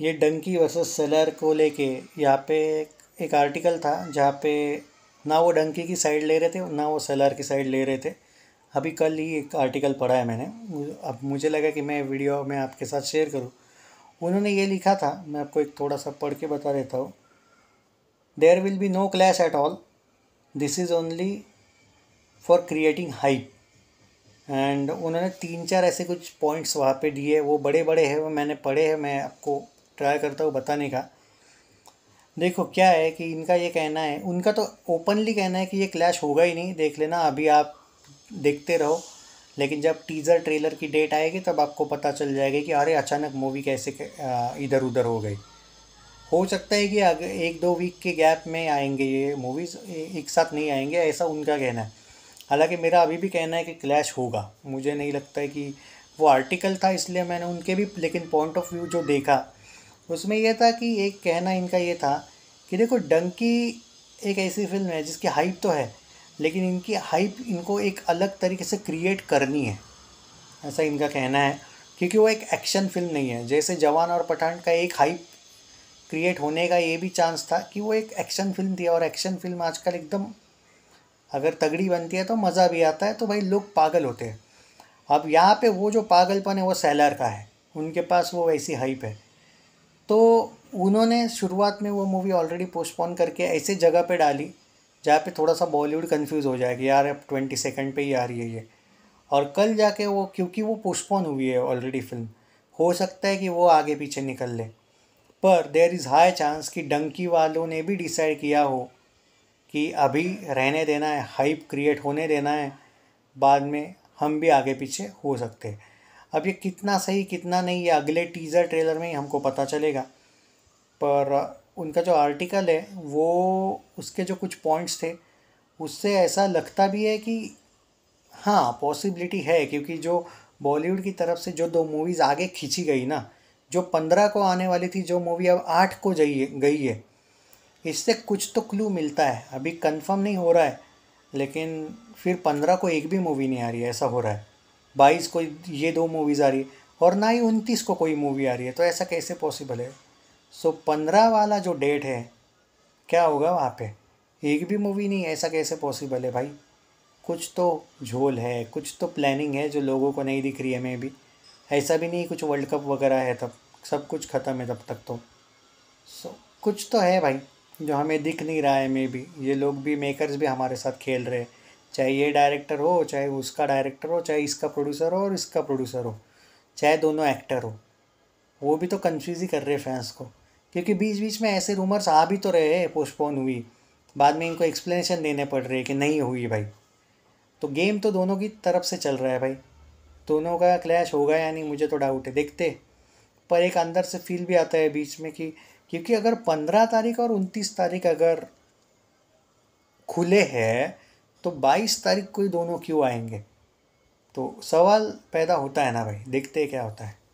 ये Dunki versus seller को लेके यहाँ पे एक आर्टिकल था जहाँ पे ना वो डंकी की साइड ले रहे थे ना वो सेलर की साइड ले रहे थे अभी कल ही एक आर्टिकल पढ़ा है मैंने अब मुझे लगा कि मैं वीडियो में आपके साथ शेयर करूँ उन्होंने ये लिखा था मैं आपको एक थोड़ा सा पढ़ के बता देता हूँ there will be no clash at all this is only for creating hype and उन्होंने तीन चार ऐसे कुछ पॉइंट्स वहाँ पे दिए वो बड़े बड़े हैं वो मैंने पढ़े हैं मैं आपको ट्राई करता हूँ बताने का देखो क्या है कि इनका ये कहना है उनका तो ओपनली कहना है कि ये क्लैश होगा ही नहीं देख लेना अभी आप देखते रहो लेकिन जब टीज़र ट्रेलर की डेट आएगी तब आपको पता चल जाएगा कि अरे अचानक मूवी कैसे इधर उधर हो गई हो सकता है कि अगर एक दो वीक के गैप में आएंगे ये मूवीज़ एक साथ नहीं आएंगे ऐसा उनका कहना है हालांकि मेरा अभी भी कहना है कि क्लैश होगा मुझे नहीं लगता है कि वो आर्टिकल था इसलिए मैंने उनके भी लेकिन पॉइंट ऑफ व्यू जो देखा उसमें यह था कि एक कहना इनका ये था कि देखो डंकी एक ऐसी फिल्म है जिसकी हाइप तो है लेकिन इनकी हाइप इनको एक अलग तरीके से क्रिएट करनी है ऐसा इनका कहना है क्योंकि वो एक एक्शन फिल्म नहीं है जैसे जवान और पठान का एक हाइप क्रिएट होने का ये भी चांस था कि वो एक एक्शन फिल्म थी और एक्शन फिल्म आजकल एकदम अगर तगड़ी बनती है तो मज़ा भी आता है तो भाई लोग पागल होते हैं अब यहाँ पे वो जो पागलपन है वो सैलर का है उनके पास वो वैसी हाइप है तो उन्होंने शुरुआत में वो मूवी ऑलरेडी पोस्टपोन करके ऐसे जगह पे डाली जहाँ पे थोड़ा सा बॉलीवुड कंफ्यूज हो जाएगी यार अब ट्वेंटी सेकेंड पर ही आ रही है ये और कल जाके वो क्योंकि वो पोस्टपोन हुई है ऑलरेडी फिल्म हो सकता है कि वो आगे पीछे निकल ले पर देर इज़ हाई चांस कि डंकी वालों ने भी डिसाइड किया हो कि अभी रहने देना है हाइप क्रिएट होने देना है बाद में हम भी आगे पीछे हो सकते हैं अब ये कितना सही कितना नहीं ये अगले टीज़र ट्रेलर में ही हमको पता चलेगा पर उनका जो आर्टिकल है वो उसके जो कुछ पॉइंट्स थे उससे ऐसा लगता भी है कि हाँ पॉसिबिलिटी है क्योंकि जो बॉलीवुड की तरफ से जो दो मूवीज़ आगे खींची गई ना जो पंद्रह को आने वाली थी जो मूवी अब आठ को जाइए गई है इससे कुछ तो क्लू मिलता है अभी कंफर्म नहीं हो रहा है लेकिन फिर पंद्रह को एक भी मूवी नहीं आ रही है ऐसा हो रहा है बाईस को ये दो मूवीज़ आ रही है और ना ही उनतीस को कोई मूवी आ रही है तो ऐसा कैसे पॉसिबल है सो पंद्रह वाला जो डेट है क्या होगा वहाँ पे एक भी मूवी नहीं ऐसा कैसे पॉसिबल है भाई कुछ तो झोल है कुछ तो प्लानिंग है जो लोगों को नहीं दिख रही है मैं भी ऐसा भी नहीं कुछ वर्ल्ड कप वगैरह है तब सब कुछ ख़त्म है तब तक तो सो कुछ तो है भाई जो हमें दिख नहीं रहा है मे भी ये लोग भी मेकर्स भी हमारे साथ खेल रहे हैं चाहे ये डायरेक्टर हो चाहे उसका डायरेक्टर हो चाहे इसका प्रोड्यूसर हो और इसका प्रोड्यूसर हो चाहे दोनों एक्टर हो वो भी तो कन्फ्यूज़ ही कर रहे हैं फैंस को क्योंकि बीच बीच में ऐसे रूमर्स आ भी तो रहे पोस्टपोन हुई बाद में इनको एक्सप्लेनेशन देने पड़ रहे कि नहीं हुई भाई तो गेम तो दोनों की तरफ से चल रहा है भाई दोनों का क्लैश होगा या नहीं मुझे तो डाउट है देखते पर एक अंदर से फील भी आता है बीच में कि क्योंकि अगर पंद्रह तारीख और उनतीस तारीख अगर खुले हैं तो 22 तारीख को ही दोनों क्यों आएंगे तो सवाल पैदा होता है ना भाई देखते क्या होता है